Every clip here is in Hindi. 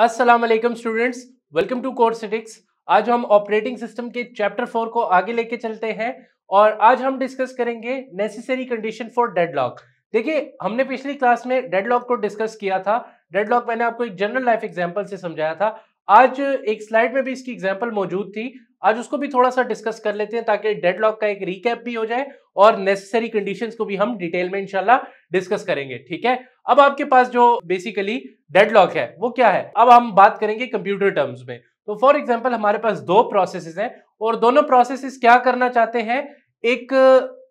अस्सलाम वालेकुम स्टूडेंट्स वेलकम टू कोर सिटिक्स आज हम ऑपरेटिंग सिस्टम के चैप्टर फोर को आगे लेके चलते हैं और आज हम डिस्कस करेंगे नेसेसरी कंडीशन फॉर डेडलॉक देखिए हमने पिछली क्लास में डेडलॉक को डिस्कस किया था डेडलॉक मैंने आपको एक जनरल लाइफ एग्जाम्पल से समझाया था आज एक स्लाइड में भी इसकी एग्जाम्पल मौजूद थी आज उसको भी थोड़ा सा डिस्कस कर लेते हैं ताकि डेडलॉक का एक रिकैप भी हो जाए और नेसेसरी कंडीशंस को भी हम डिटेल में इंशाल्लाह डिस्कस करेंगे ठीक है अब आपके पास जो बेसिकली डेडलॉक है वो क्या है अब हम बात करेंगे कंप्यूटर टर्म्स में तो फॉर एग्जाम्पल हमारे पास दो प्रोसेस हैं और दोनों प्रोसेस क्या करना चाहते हैं एक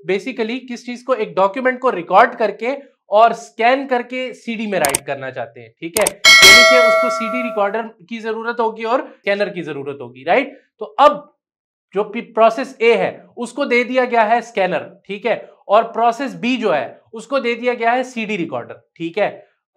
बेसिकली किस चीज को एक डॉक्यूमेंट को रिकॉर्ड करके और स्कैन करके सीडी में राइट करना चाहते हैं ठीक है यानी कि उसको सीडी रिकॉर्डर की जरूरत होगी और स्कैनर की जरूरत होगी राइट तो अब जो प्रोसेस ए है उसको दे दिया गया है स्कैनर ठीक है और प्रोसेस बी जो है उसको दे दिया गया है सीडी रिकॉर्डर ठीक है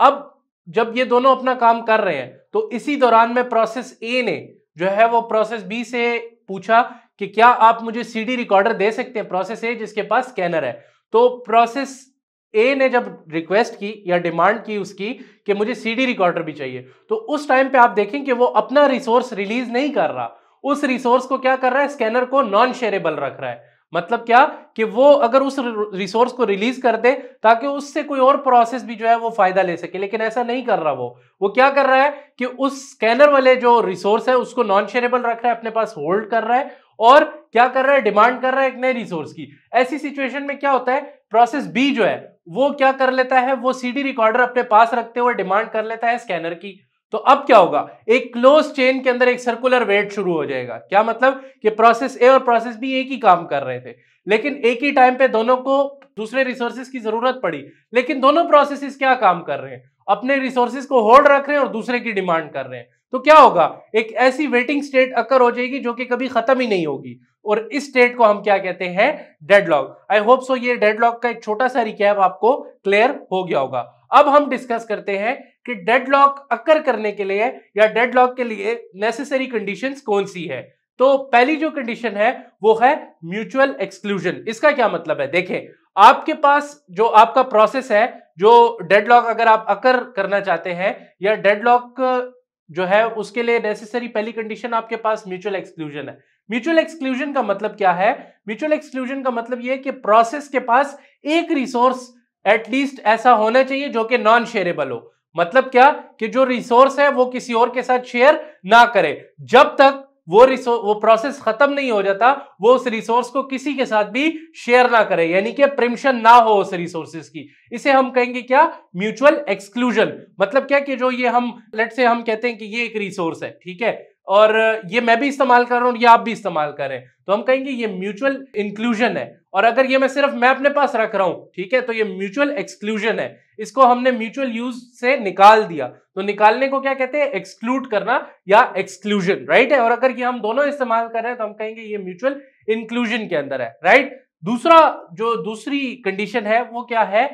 अब जब ये दोनों अपना काम कर रहे हैं तो इसी दौरान में प्रोसेस ए ने जो है वो प्रोसेस बी से पूछा कि क्या आप मुझे सीडी रिकॉर्डर दे सकते हैं प्रोसेस ए जिसके पास स्कैनर है तो प्रोसेस ए ने जब रिक्वेस्ट की या डिमांड की उसकी कि मुझे सीडी रिकॉर्डर भी चाहिए तो उस टाइम पे आप देखें कि वो अपना रिसोर्स रिलीज नहीं कर रहा उस रिसोर्स को क्या कर रहा है स्कैनर को नॉन शेयरेबल रख रहा है मतलब क्या कि वो अगर उस रिसोर्स को रिलीज कर दे ताकि उससे कोई और प्रोसेस भी जो है वो फायदा ले सके लेकिन ऐसा नहीं कर रहा वो वो क्या कर रहा है कि उस स्कैनर वाले जो रिसोर्स है उसको नॉन शेयरेबल रख रहा है अपने पास होल्ड कर रहा है और क्या कर रहा है डिमांड कर रहा है एक नए रिसोर्स की ऐसी सिचुएशन में क्या होता है प्रोसेस बी जो है वो क्या कर लेता है वो सीडी रिकॉर्डर अपने पास रखते हुए डिमांड कर लेता है स्कैनर की तो अब क्या होगा एक क्लोज चेन के अंदर एक सर्कुलर वेट शुरू हो जाएगा क्या मतलब कि प्रोसेस ए और प्रोसेस बी एक ही काम कर रहे थे लेकिन एक ही टाइम पे दोनों को दूसरे रिसोर्सेज की जरूरत पड़ी लेकिन दोनों प्रोसेसेस क्या काम कर रहे हैं अपने रिसोर्सेज को होल्ड रख रहे हैं और दूसरे की डिमांड कर रहे हैं तो क्या होगा एक ऐसी वेटिंग स्टेट अकर हो जाएगी जो कि कभी खत्म ही नहीं होगी और इस स्टेट को हम क्या कहते हैं डेडलॉक आई होप सो ये डेडलॉक का एक छोटा सा रिकैप आपको क्लियर हो गया होगा अब हम डिस्कस करते हैं कि डेडलॉक अक्कर करने के लिए या डेडलॉक के लिए नेसेसरी कंडीशंस कौन सी है तो पहली जो कंडीशन है वो है म्यूचुअल एक्सक्लूजन इसका क्या मतलब है देखें आपके पास जो आपका प्रोसेस है जो डेडलॉक अगर आप अकर करना चाहते हैं या डेडलॉक जो है उसके लिए नेसेसरी पहली कंडीशन आपके पास म्यूचुअल एक्सक्लूजन है म्यूचुअल एक्सक्लूजन का मतलब क्या है म्यूचुअल एक्सक्लूजन का मतलब यह है कि प्रोसेस के पास एक रिसोर्स एटलीस्ट ऐसा होना चाहिए जो कि नॉन शेयरेबल हो मतलब क्या कि जो रिसोर्स है वो किसी और के साथ शेयर ना करे जब तक वो रिसोर्स वो प्रोसेस खत्म नहीं हो जाता वो उस रिसोर्स को किसी के साथ भी शेयर ना करे यानी कि प्रिमिशन ना हो उस रिसोर्सेज की इसे हम कहेंगे क्या म्यूचुअल एक्सक्लूजन मतलब क्या कि जो ये हम लेट से हम कहते हैं कि ये एक रिसोर्स है ठीक है और ये मैं भी इस्तेमाल कर रहा हूँ ये आप भी इस्तेमाल करें तो हम कहेंगे ये म्यूचुअल इंक्लूजन है और अगर ये मैं सिर्फ मैं अपने पास रख रहा हूँ ठीक है तो ये म्यूचुअल एक्सक्लूजन है इसको हमने म्यूचुअल यूज से निकाल दिया तो निकालने को क्या कहते हैं एक्सक्लूड करना या एक्सक्लूजन राइट है और अगर ये हम दोनों इस्तेमाल कर रहे हैं तो हम कहेंगे ये म्यूचुअल इंक्लूजन के अंदर है राइट दूसरा जो दूसरी कंडीशन है वो क्या है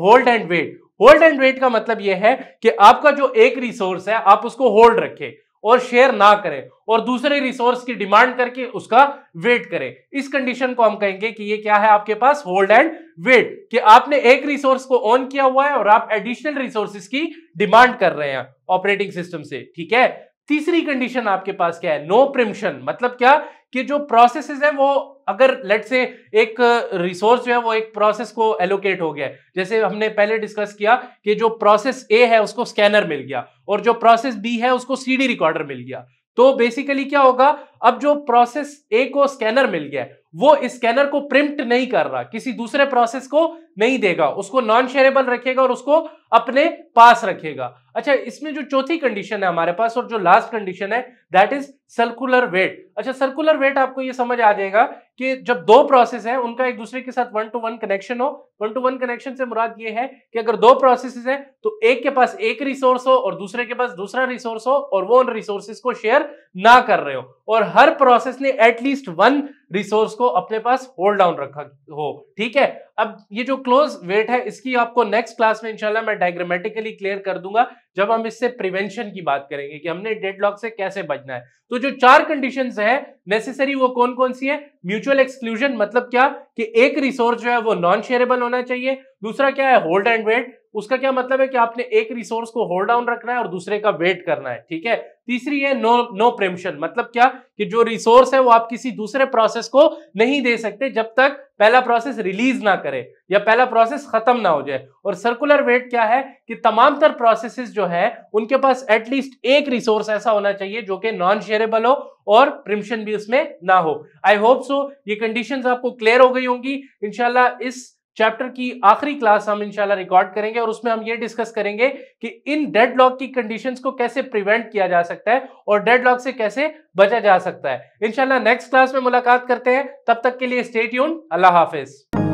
hold and wait hold and wait का मतलब यह है कि आपका जो एक रिसोर्स है आप उसको होल्ड रखें और शेयर ना करें और दूसरे रिसोर्स की डिमांड करके उसका वेट करें इस कंडीशन को हम कहेंगे कि ये क्या है आपके पास होल्ड एंड वेट कि आपने एक रिसोर्स को ऑन किया हुआ है और आप एडिशनल रिसोर्सिस की डिमांड कर रहे हैं ऑपरेटिंग सिस्टम से ठीक है तीसरी कंडीशन आपके पास क्या है नो प्रिमशन मतलब क्या कि जो प्रोसेस है वो अगर लेट से एक रिसोर्स जो है वो एक प्रोसेस को एलोकेट हो गया जैसे हमने पहले डिस्कस किया कि जो प्रोसेस ए है उसको स्कैनर मिल गया और जो प्रोसेस बी है उसको सीडी रिकॉर्डर मिल गया तो बेसिकली क्या होगा अब जो प्रोसेस ए को स्कैनर मिल गया वो स्कैनर को प्रिंट नहीं कर रहा किसी दूसरे प्रोसेस को नहीं देगा उसको नॉन शेयरेबल रखेगा और उसको अपने पास रखेगा अच्छा इसमें जो चौथी कंडीशन है हमारे पास और जो लास्ट कंडीशन है दैट इज सर्कुलर वेट अच्छा सर्कुलर वेट आपको ये समझ आ जाएगा कि जब दो प्रोसेस हैं उनका एक दूसरे के साथ वन टू वन कनेक्शन हो वन टू वन कनेक्शन से मुराद ये है कि अगर दो प्रोसेस हैं तो एक के पास एक रिसोर्स हो और दूसरे के पास दूसरा रिसोर्स हो और वो उन रिसोर्सिस को शेयर ना कर रहे हो और हर प्रोसेस ने एटलीस्ट वन रिसोर्स को अपने पास होल्ड डाउन रखा हो ठीक है अब ये जो क्लोज वेट है इसकी आपको नेक्स्ट क्लास में इंशाल्लाह मैं डायग्रामेटिकली क्लियर कर दूंगा जब हम इससे प्रिवेंशन की बात करेंगे कि हमने डेड लॉक से कैसे बचना है तो जो चार कंडीशन है नेसेसरी वो कौन कौन सी है म्यूचुअल एक्सक्लूजन मतलब क्या कि एक रिसोर्स जो है वो नॉन शेयरेबल होना चाहिए दूसरा क्या है होल्ड एंड वेट उसका क्या मतलब है कि आपने एक रिसोर्स को होल्ड डाउन रखना है और दूसरे का वेट करना है ठीक है तीसरी है नो नो प्रेमशन मतलब क्या कि जो रिसोर्स है वो आप किसी दूसरे प्रोसेस प्रोसेस को नहीं दे सकते जब तक पहला प्रोसेस रिलीज ना करे या पहला प्रोसेस खत्म ना हो जाए और सर्कुलर वेट क्या है कि तमाम तर प्रोसेसेस जो है उनके पास एटलीस्ट एक रिसोर्स ऐसा होना चाहिए जो कि नॉन शेयरेबल हो और प्रिमशन भी उसमें ना हो आई होप सो ये कंडीशंस आपको क्लियर हो गई होंगी इनशाला इस चैप्टर की आखिरी क्लास हम इंशाल्लाह रिकॉर्ड करेंगे और उसमें हम ये डिस्कस करेंगे कि इन डेड लॉक की कंडीशंस को कैसे प्रिवेंट किया जा सकता है और डेड लॉक से कैसे बचा जा सकता है इंशाल्लाह नेक्स्ट क्लास में मुलाकात करते हैं तब तक के लिए स्टेट यून अल्लाह हाफिज़